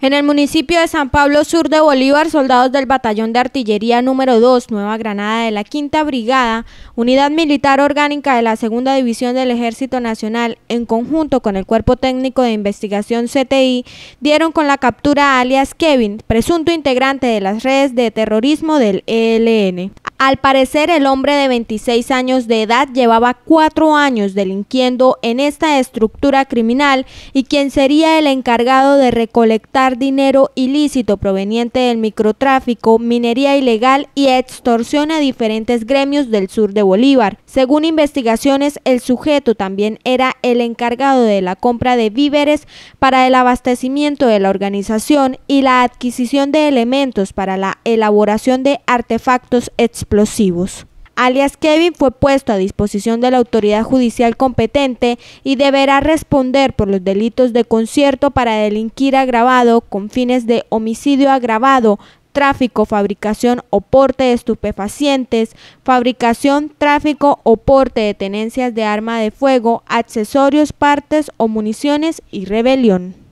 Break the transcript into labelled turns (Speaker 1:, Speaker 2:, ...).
Speaker 1: En el municipio de San Pablo Sur de Bolívar, soldados del Batallón de Artillería número 2, Nueva Granada de la Quinta Brigada, Unidad Militar Orgánica de la Segunda División del Ejército Nacional, en conjunto con el Cuerpo Técnico de Investigación CTI, dieron con la captura a alias Kevin, presunto integrante de las redes de terrorismo del ELN. Al parecer, el hombre de 26 años de edad llevaba cuatro años delinquiendo en esta estructura criminal y quien sería el encargado de recolectar dinero ilícito proveniente del microtráfico, minería ilegal y extorsión a diferentes gremios del sur de Bolívar. Según investigaciones, el sujeto también era el encargado de la compra de víveres para el abastecimiento de la organización y la adquisición de elementos para la elaboración de artefactos explosivos explosivos alias Kevin, fue puesto a disposición de la autoridad judicial competente y deberá responder por los delitos de concierto para delinquir agravado con fines de homicidio agravado, tráfico, fabricación o porte de estupefacientes, fabricación, tráfico o porte de tenencias de arma de fuego, accesorios, partes o municiones y rebelión.